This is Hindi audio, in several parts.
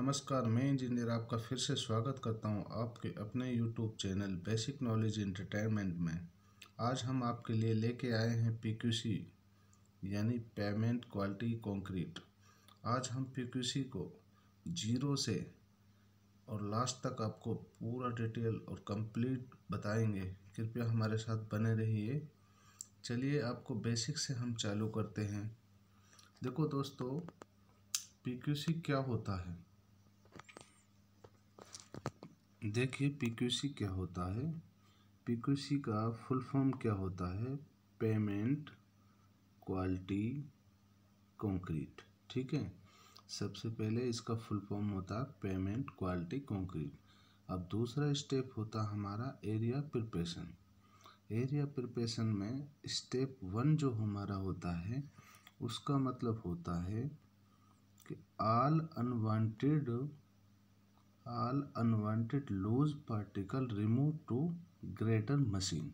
नमस्कार मैं इंजीनियर आपका फिर से स्वागत करता हूं आपके अपने YouTube channel basic knowledge entertainment में आज हम आपके लिए लेके आए हैं पीक्यूसी यानी पेमेंट क्वालिटी कंक्रीट आज हम पीक्यूसी को जीरो से और लास्ट तक आपको पूरा डिटेल और कंप्लीट बताएंगे कृपया हमारे साथ बने रहिए चलिए आपको बेसिक से हम चालू करते हैं देखो दोस्तों पी क्या होता है देखिए पीक्यूसी क्या होता है पीक्यूसी का फुल फॉर्म क्या होता है पेमेंट क्वालिटी कंक्रीट ठीक है सबसे पहले इसका फुल फॉर्म होता है पेमेंट क्वालिटी कंक्रीट अब दूसरा स्टेप होता हमारा एरिया प्रिपरेशन एरिया प्रिपरेशन में स्टेप वन जो हमारा होता है उसका मतलब होता है कि all unwanted all unwanted loose particle remove to greater machine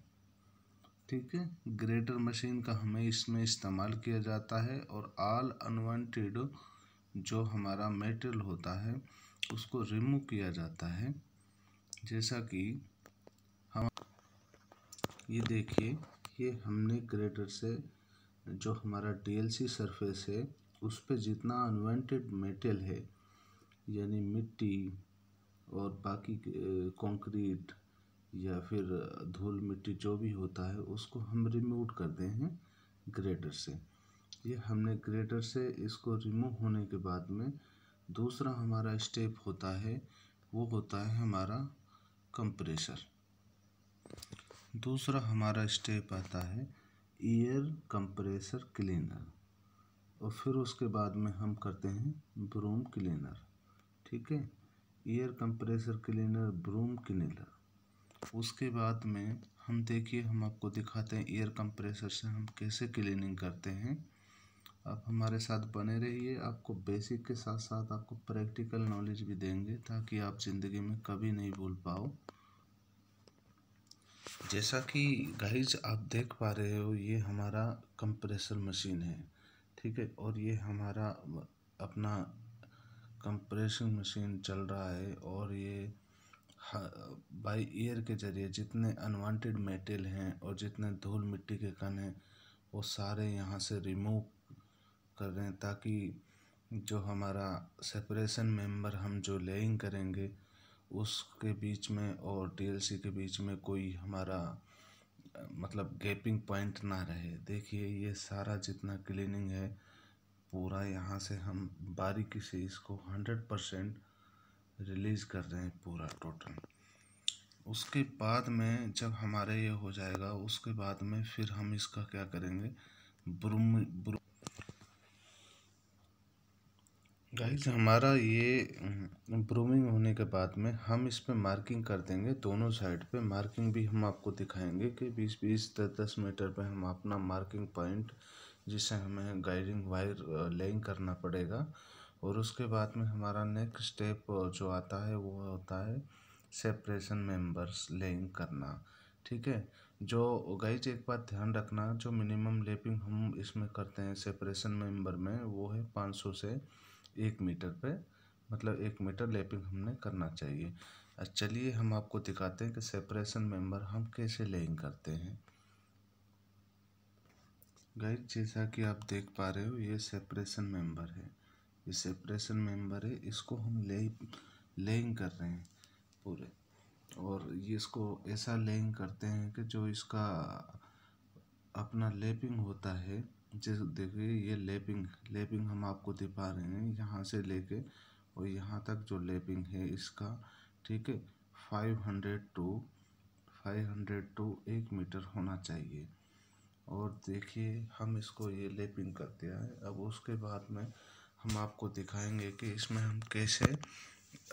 ठीक है ग्रेटर मशीन का हमें इसमें इस्तेमाल किया जाता है और आल अनवांटेड जो हमारा मेटेरियल होता है उसको रिमूव किया जाता है जैसा कि हम ये देखिए ये हमने ग्रेटर से जो हमारा डीएलसी सरफेस है उस पर जितना अनवांटेड मेटेरियल है यानी मिट्टी और बाकी कंक्रीट या फिर धूल मिट्टी जो भी होता है उसको हम रिमूव करते हैं ग्रेटर से ये हमने ग्रेटर से इसको रिमूव होने के बाद में दूसरा हमारा स्टेप होता है वो होता है हमारा कंप्रेसर दूसरा हमारा स्टेप आता है ईयर कंप्रेसर क्लीनर और फिर उसके बाद में हम करते हैं ब्रूम क्लीनर ठीक है air compressor cleaner broom cleaner उसके बाद में हम देखिए हम आपको दिखाते हैं एयर कंप्रेसर से हम कैसे क्लीनिंग करते हैं आप हमारे साथ बने रहिए आपको बेसिक के साथ साथ आपको प्रैक्टिकल नॉलेज भी देंगे ताकि आप ज़िंदगी में कभी नहीं भूल पाओ जैसा कि गाइज आप देख पा रहे हो ये हमारा कंप्रेसर मशीन है ठीक है और ये हमारा अपना कंप्रेशन मशीन चल रहा है और ये बाई एयर के ज़रिए जितने अनवांटेड मेटेल हैं और जितने धूल मिट्टी के कण हैं वो सारे यहाँ से रिमूव कर रहे हैं ताकि जो हमारा सेपरेशन मेंबर हम जो लेइंग करेंगे उसके बीच में और डीएलसी के बीच में कोई हमारा मतलब गैपिंग पॉइंट ना रहे देखिए ये सारा जितना क्लीनिंग है पूरा यहाँ से हम बारीकी से इसको हंड्रेड परसेंट रिलीज़ कर रहे हैं पूरा टोटल उसके बाद में जब हमारे ये हो जाएगा उसके बाद में फिर हम इसका क्या करेंगे ब्रूम ब्रू गाइस हमारा ये हम्म, ब्रूमिंग होने के बाद में हम इस पर मार्किंग कर देंगे दोनों साइड पे मार्किंग भी हम आपको दिखाएंगे कि बीस बीस दस दस मीटर पे हम अपना मार्किंग पॉइंट जिसे हमें गाइडिंग वायर लेइंग करना पड़ेगा और उसके बाद में हमारा नेक्स्ट स्टेप जो आता है वो होता है सेपरेशन मेंबर्स लेइंग करना ठीक है जो गाइज एक बात ध्यान रखना जो मिनिमम लेपिंग हम इसमें करते हैं सेपरेशन मेंबर में वो है पाँच सौ से एक मीटर पे मतलब एक मीटर लेपिंग हमने करना चाहिए चलिए हम आपको दिखाते हैं कि सेपरेशन मेंबर हम कैसे लेइंग करते हैं गाइस जैसा कि आप देख पा रहे हो ये सेपरेशन मेंबर है ये सेपरेशन मेंबर है इसको हम ले लेइंग कर रहे हैं पूरे और ये इसको ऐसा लेइंग करते हैं कि जो इसका अपना लेपिंग होता है जिस देखिए ये लेपिंग लेपिंग हम आपको दिखा रहे हैं यहाँ से लेके और यहाँ तक जो लेपिंग है इसका ठीक है five hundred to five hundred to एक मीटर होना चाहिए और देखिए हम इसको ये लेपिंग कर दिया है अब उसके बाद में हम आपको दिखाएंगे कि इसमें हम कैसे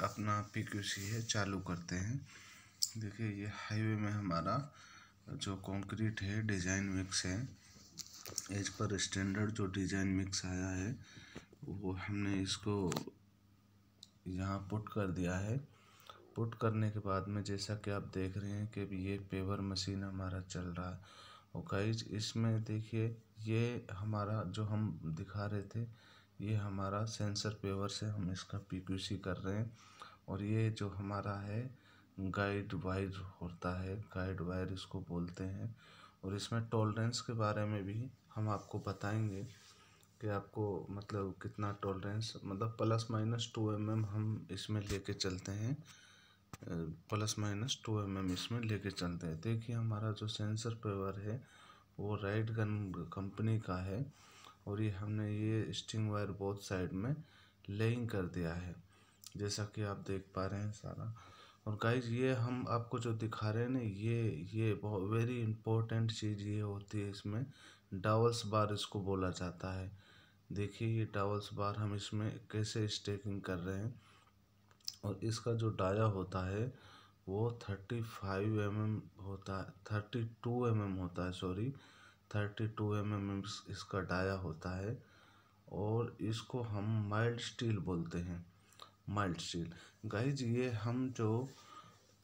अपना पी क्यू सी है चालू करते हैं देखिए ये हाईवे में हमारा जो कंक्रीट है डिज़ाइन मिक्स है एज पर स्टैंडर्ड जो डिज़ाइन मिक्स आया है वो हमने इसको यहाँ पुट कर दिया है पुट करने के बाद में जैसा कि आप देख रहे हैं कि ये पेवर मशीन हमारा चल रहा है और गाइज इसमें देखिए ये हमारा जो हम दिखा रहे थे ये हमारा सेंसर पेवर से हम इसका पीक्यूसी कर रहे हैं और ये जो हमारा है गाइड वायर होता है गाइड वायर इसको बोलते हैं और इसमें टॉलरेंस के बारे में भी हम आपको बताएंगे कि आपको मतलब कितना टॉलरेंस मतलब प्लस माइनस टू एम हम इसमें लेके चलते हैं plus minus two M M इसमें लेके चलते हैं देखिए हमारा जो सेंसर पेवर है वो राइट गन कंपनी का है और ये हमने ये स्टिंग वायर बहुत साइड में लेइंग कर दिया है जैसा कि आप देख पा रहे हैं सारा और गाइज ये हम आपको जो दिखा रहे हैं ना ये ये बहुत वेरी इम्पोर्टेंट चीज़ ये होती है इसमें डावल्स बार इसको बोला जाता है देखिए ये डावल्स बार हम इसमें कैसे स्टेकिंग कर रहे हैं और इसका जो डाया होता है वो थर्टी फाइव एम एम होता है थर्टी टू एम एम होता है sorry thirty two M M इसका डाया होता है और इसको हम माइल्ड स्टील बोलते हैं माइल्ड स्टील गाइज ये हम जो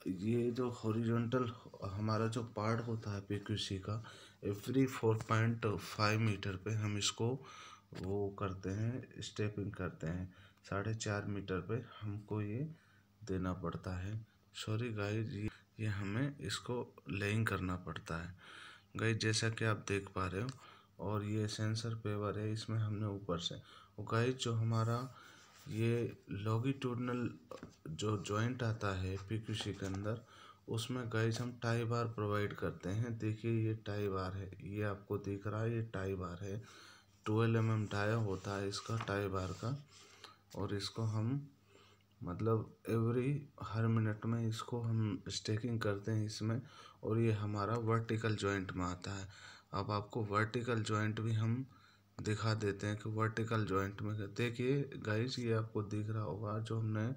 ये जो हॉरिजॉन्टल हमारा जो पार्ट होता है सी का every four point five metre पे हम इसको वो करते हैं स्टेपिंग करते हैं साढ़े चार मीटर पे हमको ये देना पड़ता है सॉरी गाइस ये, ये हमें इसको लेइंग करना पड़ता है गाइस जैसा कि आप देख पा रहे हो और ये सेंसर पेवर है इसमें हमने ऊपर से और गाइस जो हमारा ये लॉगिट्यूडनल जो जॉइंट आता है सी के अंदर उसमें गाइस हम टाई बार प्रोवाइड करते हैं देखिए ये टाई बार है ये आपको दिख रहा है ये टाई बार है ट्वेल्व एम एम टाया होता है इसका टाई बार का और इसको हम मतलब एवरी हर मिनट में इसको हम स्टेकिंग करते हैं इसमें और ये हमारा वर्टिकल जॉइंट में आता है अब आपको वर्टिकल जॉइंट भी हम दिखा देते हैं कि वर्टिकल जॉइंट में देखिए गाइस ये आपको दिख रहा होगा जो हमने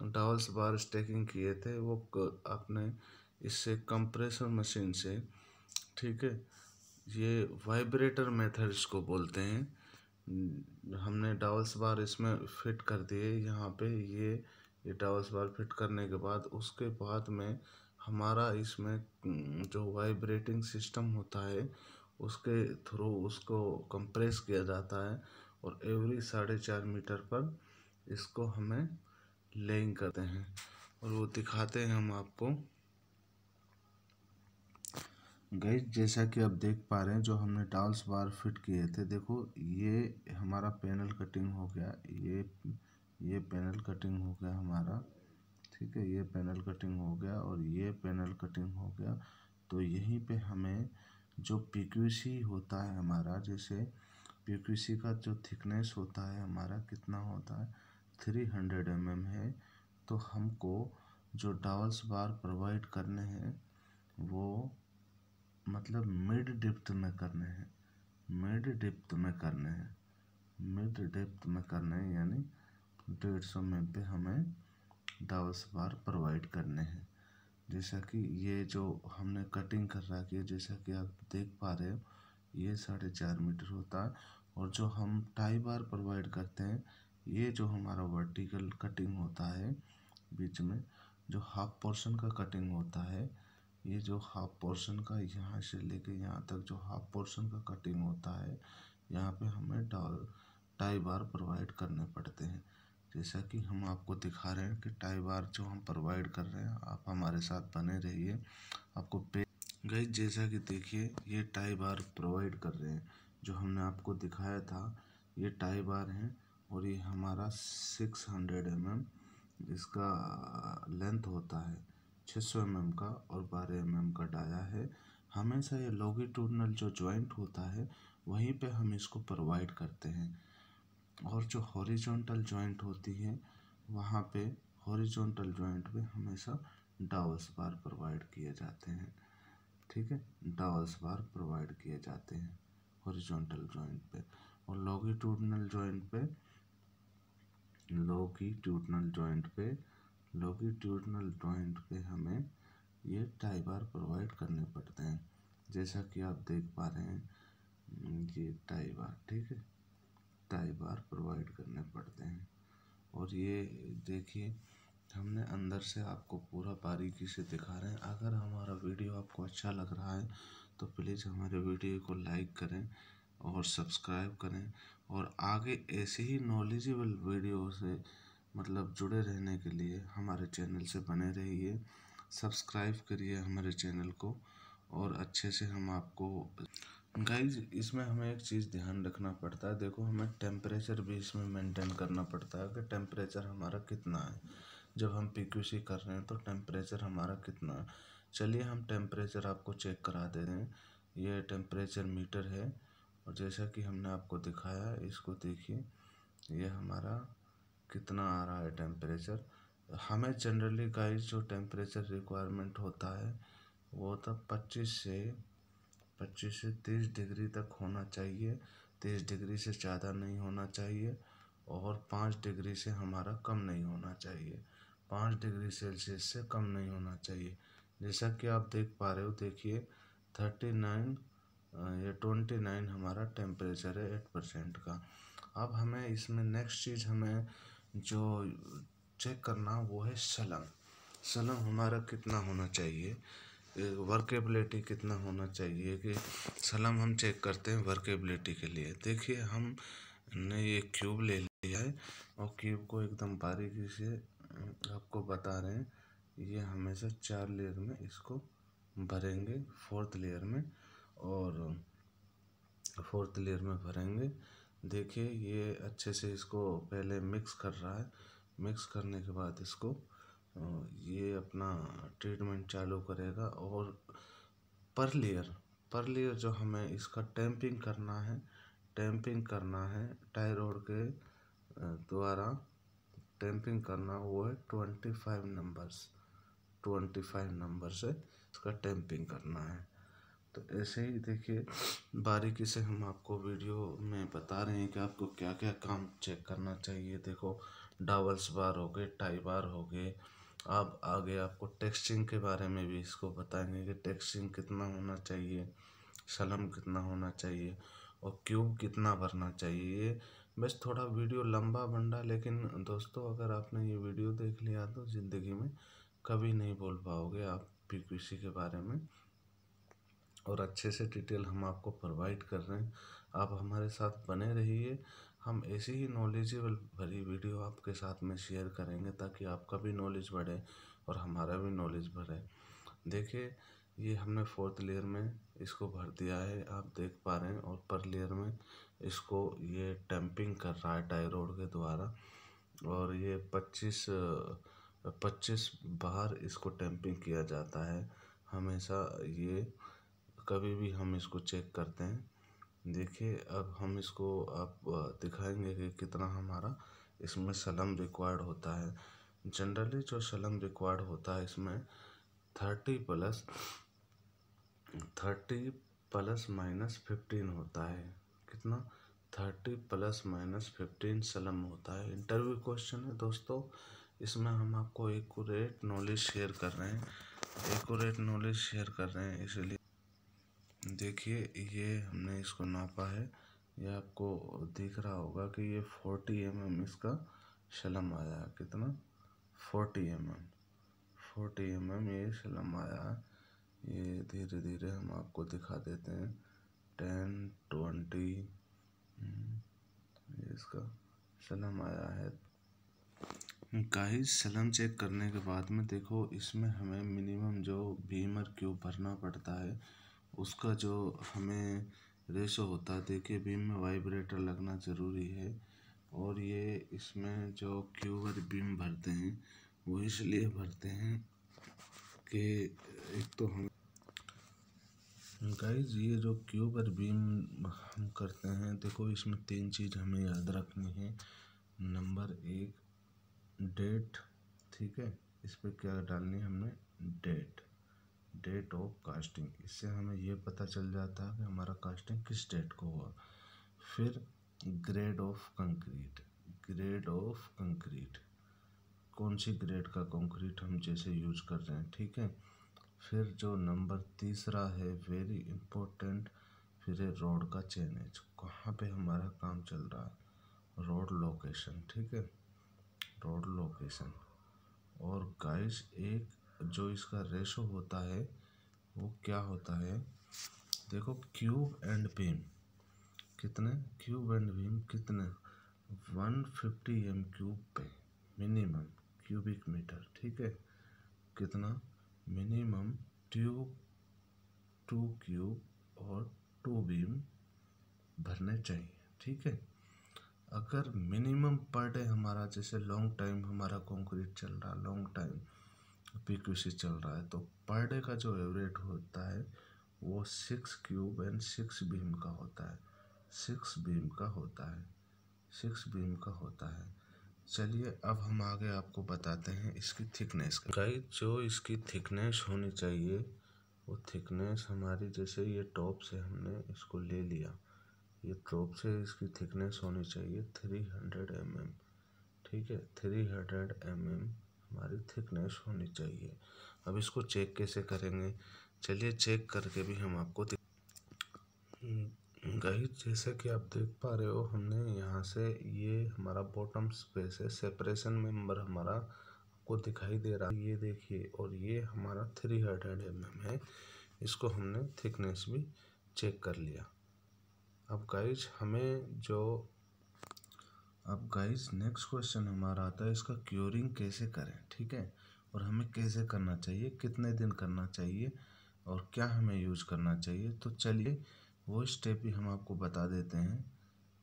डबल्स बार स्टेकिंग किए थे वो आपने इससे कंप्रेसर मशीन से ठीक है ये वाइब्रेटर मेथड इसको बोलते हैं हमने डबल्स बार इसमें फिट कर दिए यहाँ पे ये ये डबल्स बार फिट करने के बाद उसके बाद में हमारा इसमें जो वाइब्रेटिंग सिस्टम होता है उसके थ्रू उसको कंप्रेस किया जाता है और एवरी साढ़े चार मीटर पर इसको हमें लेंग करते हैं और वो दिखाते हैं हम आपको गई जैसा कि आप देख पा रहे हैं जो हमने डॉल्स बार फिट किए थे देखो ये हमारा पैनल कटिंग हो गया ये ये पैनल कटिंग हो गया हमारा ठीक है ये पैनल कटिंग हो गया और ये पैनल कटिंग हो गया तो यहीं पे हमें जो पी होता है हमारा जैसे पी का जो थिकनेस होता है हमारा कितना होता है थ्री हंड्रेड एम एम है तो हमको जो डावल्स बार प्रोवाइड करने हैं वो मतलब मिड डिप्थ में करने हैं मिड डिप्थ में करने हैं मिड डिप्थ में करने हैं यानी डेढ़ सौ में पे हमें दस बार प्रोवाइड करने हैं जैसा कि ये जो हमने कटिंग कर रखी है जैसा कि आप देख पा रहे हो ये साढ़े चार मीटर होता है और जो हम ढाई बार प्रोवाइड करते हैं ये जो हमारा वर्टिकल कटिंग होता है बीच में जो हाफ पोर्शन का कटिंग होता है ये जो हाफ पोर्शन का यहाँ से लेके यहाँ तक जो हाफ पोर्शन का कटिंग होता है यहाँ पे हमें डॉल टाई बार प्रोवाइड करने पड़ते हैं जैसा कि हम आपको दिखा रहे हैं कि टाई बार जो हम प्रोवाइड कर रहे हैं आप हमारे साथ बने रहिए आपको पे गई जैसा कि देखिए ये टाई बार प्रोवाइड कर रहे हैं जो हमने आपको दिखाया था ये टाई बार है और ये हमारा सिक्स हंड्रेड एम एम इसका लेंथ होता है छः सौ एम का और बारह एम का डाया है हमेशा ये लॉगिट्यूडनल जो जॉइंट होता है वहीं पे हम इसको प्रोवाइड करते हैं और जो हॉरिजॉन्टल जॉइंट होती है वहाँ पे हॉरिजॉन्टल जॉइंट पे हमेशा डावल्स बार प्रोवाइड किए जाते हैं ठीक है डावल्स बार प्रोवाइड किए जाते हैं हॉरिजॉन्टल जॉइंट पे और लॉगिट्यूडनल जॉइंट पे लॉगिट्यूडनल जॉइंट पे लॉन्गिट्यूडनल जॉइंट पे हमें ये टाई बार प्रोवाइड करने पड़ते हैं जैसा कि आप देख पा रहे हैं हम्म, ये टाई बार ठीक है टाई बार प्रोवाइड करने पड़ते हैं और ये देखिए हमने अंदर से आपको पूरा बारीकी से दिखा रहे हैं अगर हमारा वीडियो आपको अच्छा लग रहा है तो प्लीज़ हमारे वीडियो को लाइक करें और सब्सक्राइब करें और आगे ऐसे ही नॉलेजेबल वीडियो से मतलब जुड़े रहने के लिए हमारे चैनल से बने रहिए सब्सक्राइब करिए हमारे चैनल को और अच्छे से हम आपको गाइज इसमें हमें एक चीज़ ध्यान रखना पड़ता है देखो हमें टेम्परेचर भी इसमें मेंटेन करना पड़ता है कि टेम्परेचर हमारा कितना है जब हम पी कर रहे हैं तो टेम्परेचर हमारा कितना है चलिए हम टेम्परेचर आपको चेक करा दे दें ये टेम्परेचर मीटर है और जैसा कि हमने आपको दिखाया इसको देखिए ये हमारा कितना आ रहा है टेम्परेचर हमें जनरली गाइस जो टेम्परेचर रिक्वायरमेंट होता है वो होता तो पच्चीस से पच्चीस से तीस डिग्री तक होना चाहिए तीस डिग्री से ज़्यादा नहीं होना चाहिए और पाँच डिग्री से हमारा कम नहीं होना चाहिए पाँच डिग्री सेल्सियस से कम नहीं होना चाहिए जैसा कि आप देख पा रहे हो देखिए थर्टी नाइन या ट्वेंटी नाइन हमारा टेम्परेचर है एट परसेंट का अब हमें इसमें नेक्स्ट चीज़ हमें जो चेक करना वो है सलम सलम हमारा कितना होना चाहिए वर्केबिलिटी कितना होना चाहिए कि सलम हम चेक करते हैं वर्केबिलिटी के लिए देखिए हमने ये क्यूब ले लिया है और क्यूब को एकदम बारीकी से आपको बता रहे हैं ये हमेशा चार लेयर में इसको भरेंगे फोर्थ लेयर में और फोर्थ लेयर में भरेंगे देखिए ये अच्छे से इसको पहले मिक्स कर रहा है मिक्स करने के बाद इसको ये अपना ट्रीटमेंट चालू करेगा और पर लेयर पर लेयर जो हमें इसका टैंपिंग करना है टैंपिंग करना है टायरोड के द्वारा टैंपिंग करना वो है twenty five numbers twenty five number से इसका टैंपिंग करना है तो ऐसे ही देखिए बारीकी से हम आपको वीडियो में बता रहे हैं कि आपको क्या क्या काम चेक करना चाहिए देखो डावल्स बार हो गए टाई बार हो गए आप आगे आपको टेक्सचिंग के बारे में भी इसको बताएंगे कि टेक्सचिंग कितना होना चाहिए सलम कितना होना चाहिए और क्यूब कितना भरना चाहिए बस थोड़ा वीडियो लंबा बन रहा लेकिन दोस्तों अगर आपने ये वीडियो देख लिया तो ज़िंदगी में कभी नहीं बोल पाओगे आप पी के बारे में और अच्छे से डिटेल हम आपको प्रोवाइड कर रहे हैं आप हमारे साथ बने रहिए हम ऐसी ही नॉलेजेबल भरी वीडियो आपके साथ में शेयर करेंगे ताकि आपका भी नॉलेज बढ़े और हमारा भी नॉलेज बढ़े देखिए ये हमने फोर्थ लेयर में इसको भर दिया है आप देख पा रहे हैं और पर लेयर में इसको ये टैंपिंग कर रहा है टायरोड के द्वारा और ये पच्चीस पच्चीस बार इसको टैंपिंग किया जाता है हमेशा ये कभी भी हम इसको चेक करते हैं देखिए अब हम इसको आप दिखाएंगे कि कितना हमारा इसमें सलम रिक्वायर्ड होता है जनरली जो सलम रिक्वायर्ड होता है इसमें thirty plus thirty plus minus fifteen होता है कितना थर्टी प्लस माइनस फिफ्टीन सलम होता है इंटरव्यू क्वेश्चन है दोस्तों इसमें हम आपको एकूरेट नॉलेज शेयर कर रहे हैं एकूरेट नॉलेज शेयर कर रहे हैं इसीलिए देखिए ये हमने इसको नापा है ये आपको दिख रहा होगा कि ये 40 एम mm इसका शलम आया है कितना 40 एम mm, 40 एम mm ये शलम आया है ये धीरे धीरे हम आपको दिखा देते हैं टेन ट्वेंटी हम्म, ये इसका शलम आया है गाइस शलम चेक करने के बाद में देखो इसमें हमें मिनिमम जो बीमर क्यूब भरना पड़ता है उसका जो हमें रेशो होता है देखिए बीम में वाइब्रेटर लगना ज़रूरी है और ये इसमें जो क्यूबर बीम भरते हैं वो इसलिए भरते हैं कि एक तो हम गाइज ये जो क्यूबर बीम हम करते हैं देखो इसमें तीन चीज़ हमें याद रखनी है नंबर एक डेट ठीक है इस पर क्या डालनी है हमने डेट डेट ऑफ कास्टिंग इससे हमें ये पता चल जाता है कि हमारा कास्टिंग किस डेट को हुआ फिर grade of concrete grade of concrete कौन सी ग्रेड का कंक्रीट हम जैसे यूज कर रहे हैं ठीक है फिर जो नंबर तीसरा है वेरी इम्पोर्टेंट फिर है रोड का चेनेज कहाँ पे हमारा काम चल रहा है रोड लोकेशन ठीक है रोड लोकेशन और गाइस एक जो इसका रेशो होता है वो क्या होता है देखो क्यूब एंड बीम कितने क्यूब एंड बीम कितने वन फिफ्टी एम क्यूब पे मिनिमम क्यूबिक मीटर ठीक है कितना मिनिमम ट्यूब टू क्यूब और टू बीम भरने चाहिए ठीक है अगर मिनिमम पर डे हमारा जैसे लॉन्ग टाइम हमारा कंक्रीट चल रहा long time P Q C चल रहा है तो पर डे का जो एवरेज होता है वो six cube and six beam का होता है सिक्स बीम का होता है सिक्स बीम का होता है चलिए अब हम आगे आपको बताते हैं इसकी थिकनेस गाइस जो इसकी थिकनेस होनी चाहिए वो थिकनेस हमारी जैसे ये टॉप से हमने इसको ले लिया ये टॉप से इसकी थिकनेस होनी चाहिए थ्री हंड्रेड एम एम ठीक है थ्री हंड्रेड एम एम हमारी थिकनेस होनी चाहिए अब इसको चेक कैसे करेंगे चलिए चेक करके भी हम आपको गाइस जैसे कि आप देख पा रहे हो हमने यहाँ से ये हमारा बॉटम स्पेस है सेपरेशन मेंबर हमारा आपको दिखाई दे रहा है ये देखिए और ये हमारा थ्री हंड्रेड एम एम है इसको हमने थिकनेस भी चेक कर लिया अब गाइज हमें जो अब गाइस नेक्स्ट क्वेश्चन हमारा आता है इसका क्योरिंग कैसे करें ठीक है और हमें कैसे करना चाहिए कितने दिन करना चाहिए और क्या हमें यूज़ करना चाहिए तो चलिए वो स्टेप भी हम आपको बता देते हैं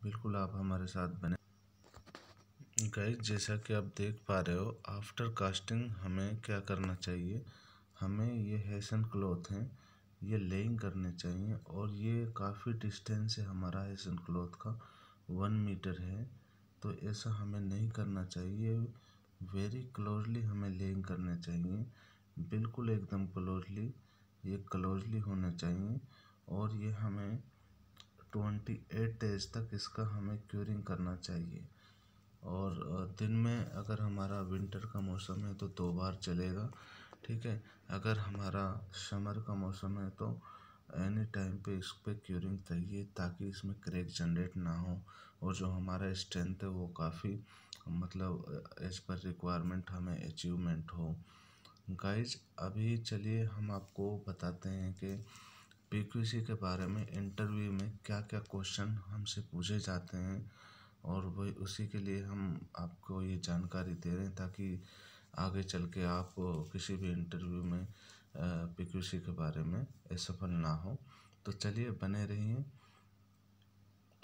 बिल्कुल आप हमारे साथ बने गाइस जैसा कि आप देख पा रहे हो आफ्टर कास्टिंग हमें क्या करना चाहिए हमें ये हेसन क्लॉथ हैं ये लेइंग करने चाहिए और ये काफ़ी डिस्टेंस है हमारा हेसन क्लॉथ का वन मीटर है तो ऐसा हमें नहीं करना चाहिए वेरी क्लोजली हमें लेइंग करने चाहिए बिल्कुल एकदम क्लोजली ये क्लोजली होना चाहिए और ये हमें ट्वेंटी एट डेज तक इसका हमें क्यूरिंग करना चाहिए और दिन में अगर हमारा विंटर का मौसम है तो दो बार चलेगा ठीक है अगर हमारा समर का मौसम है तो एनी टाइम पे इस पर क्यूरिंग चाहिए ताकि इसमें क्रैक जनरेट ना हो और जो हमारा स्ट्रेंथ है वो काफ़ी मतलब एज पर रिक्वायरमेंट हमें अचीवमेंट हो गाइज अभी चलिए हम आपको बताते हैं कि पी के बारे में इंटरव्यू में क्या क्या क्वेश्चन हमसे पूछे जाते हैं और वही उसी के लिए हम आपको ये जानकारी दे रहे हैं ताकि आगे चल के आप किसी भी इंटरव्यू में पी के बारे में असफल ना हो तो चलिए बने रहिए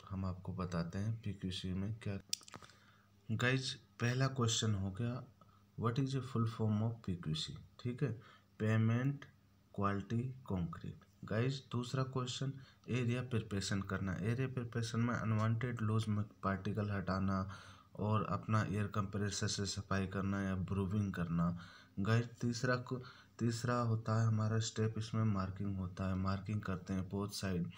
हम आपको बताते हैं पीक्यूसी में क्या गाइज पहला क्वेश्चन हो गया what is a full form of PQC ठीक है पेमेंट क्वालिटी कंक्रीट गाइज दूसरा क्वेश्चन एरिया प्रिपरेशन करना एरिया प्रिपरेशन में अनवांटेड लूज में पार्टिकल हटाना और अपना एयर कंप्रेसर से सफाई करना या ब्रूविंग करना गाइज तीसरा तीसरा होता है हमारा स्टेप इसमें मार्किंग होता है मार्किंग करते हैं बोथ साइड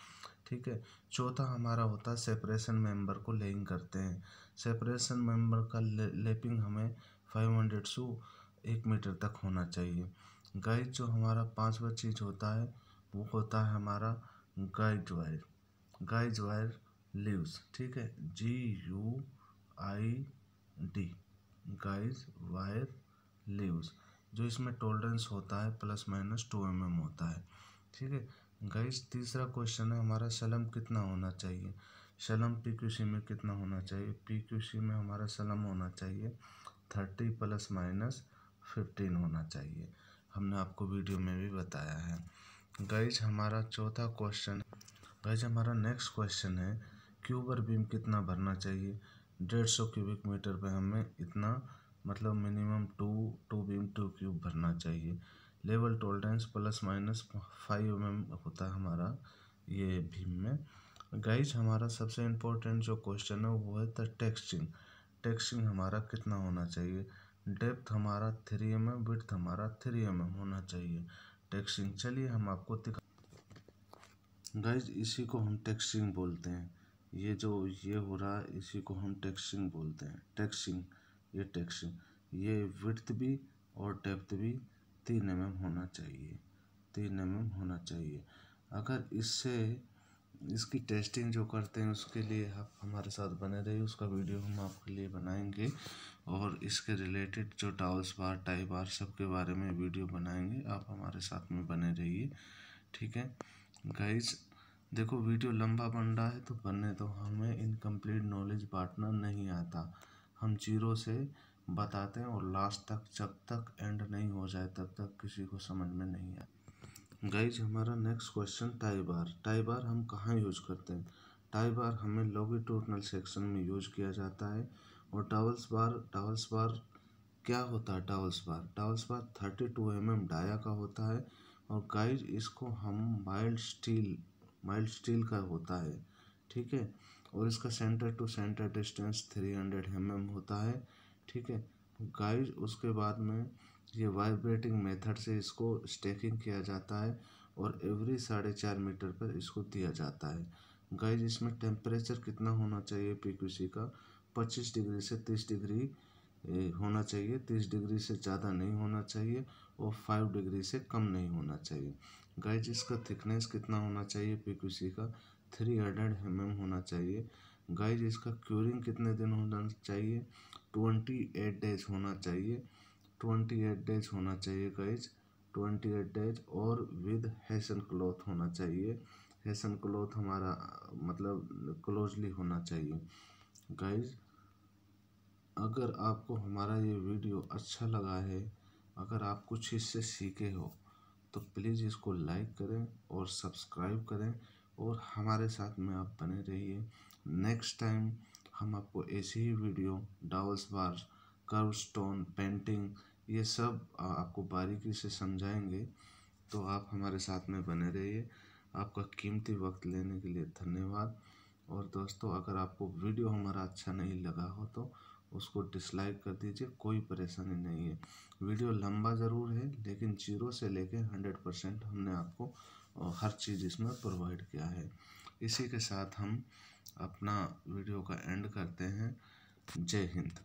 ठीक है चौथा हमारा होता है सेपरेशन मेंबर को लेइंग करते हैं सेपरेशन मेंबर का ले, लेपिंग हमें फाइव हंड्रेड सू एक मीटर तक होना चाहिए गाइड जो हमारा पांचवा चीज़ होता है वो होता है हमारा guide wire guide wire leaves ठीक है G U I D guides wire leaves जो इसमें टोलरेंस होता है plus minus two M M होता है ठीक है गाइस तीसरा क्वेश्चन है हमारा सलम कितना होना चाहिए सलम पी क्यू सी में कितना होना चाहिए पी क्यू सी में हमारा सलम होना चाहिए थर्टी प्लस माइनस फिफ्टीन होना चाहिए हमने आपको वीडियो में भी बताया है गाइस हमारा चौथा क्वेश्चन गाइस हमारा नेक्स्ट क्वेश्चन है क्यूबर बीम कितना भरना चाहिए डेढ़ सौ क्यूबिक मीटर पर हमें इतना मतलब minimum two two beam two cube भरना चाहिए level tolerance plus minus five M होता है हमारा ये भीम में गाइज हमारा सबसे इम्पोर्टेंट जो क्वेश्चन है वो है द टेक्सचिंग टेक्सचिंग हमारा कितना होना चाहिए डेप्थ हमारा थ्री एम एम विथ हमारा थ्री एम एम होना चाहिए टेक्सचिंग चलिए हम आपको दिखा गाइज इसी को हम टेक्सचिंग बोलते हैं ये जो ये हो रहा है इसी को हम टेक्सचिंग बोलते हैं टेक्सचिंग ये टेक्सचिंग ये विथ भी और डेप्थ भी तीन एम mm होना चाहिए तीन एम mm होना चाहिए अगर इससे इसकी टेस्टिंग जो करते हैं उसके लिए आप हमारे साथ बने रहिए उसका वीडियो हम आपके लिए बनाएंगे और इसके रिलेटेड जो टाउल्स बार टाई बार सब के बारे में वीडियो बनाएंगे आप हमारे साथ में बने रहिए ठीक है गाइज देखो वीडियो लंबा बन रहा है तो बनने तो हमें इनकम्प्लीट नॉलेज बांटना नहीं आता हम जीरो से बताते हैं और लास्ट तक जब तक एंड नहीं हो जाए तब तक किसी को समझ में नहीं आए गाइज हमारा next question tie bar tie bar हम कहाँ यूज करते हैं टाई बार हमें लॉगिट्यूडनल सेक्शन में यूज किया जाता है और टावल्स बार टावल्स बार क्या होता है dowels bar dowels bar thirty two M M dia का होता है और गाइज इसको हम माइल्ड स्टील माइल्ड स्टील का होता है ठीक है और इसका centre to centre distance three hundred M M होता है ठीक है गाइस उसके बाद में ये वाइब्रेटिंग मेथड से इसको स्टेकिंग किया जाता है और एवरी साढ़े चार मीटर पर इसको दिया जाता है गाइज इसमें टेम्परेचर कितना होना चाहिए पीक्यूसी का पच्चीस डिग्री से तीस डिग्री होना चाहिए तीस डिग्री से ज़्यादा नहीं होना चाहिए और फाइव डिग्री से कम नहीं होना चाहिए गाइज इसका थिकनेस कितना होना चाहिए पी का थ्री हंड्रेड एम होना चाहिए गाइज इसका क्यूरिंग कितने दिन होना चाहिए ट्वेंटी एट डेज होना चाहिए ट्वेंटी एट डेज होना चाहिए गाइज ट्वेंटी एट डेज और विद हैसन क्लॉथ होना चाहिए हैसन क्लॉथ हमारा मतलब क्लोजली होना चाहिए गाइज अगर आपको हमारा ये वीडियो अच्छा लगा है अगर आप कुछ इससे सीखे हो तो प्लीज़ इसको लाइक करें और सब्सक्राइब करें और हमारे साथ में आप बने रहिए नेक्स्ट टाइम हम आपको ऐसी ही video dowels bar kerb stone painting ये सब आपको बारीकी से समझाएंगे तो आप हमारे साथ में बने रहिए आपका कीमती वक्त लेने के लिए धन्यवाद और दोस्तों अगर आपको वीडियो हमारा अच्छा नहीं लगा हो तो उसको डिसलाइक कर दीजिए कोई परेशानी नहीं है वीडियो लंबा ज़रूर है लेकिन जीरो से लेके हंड्रेड परसेंट हमने आपको हर चीज़ इसमें प्रोवाइड किया है इसी के साथ हम अपना वीडियो का एंड करते हैं जय हिंद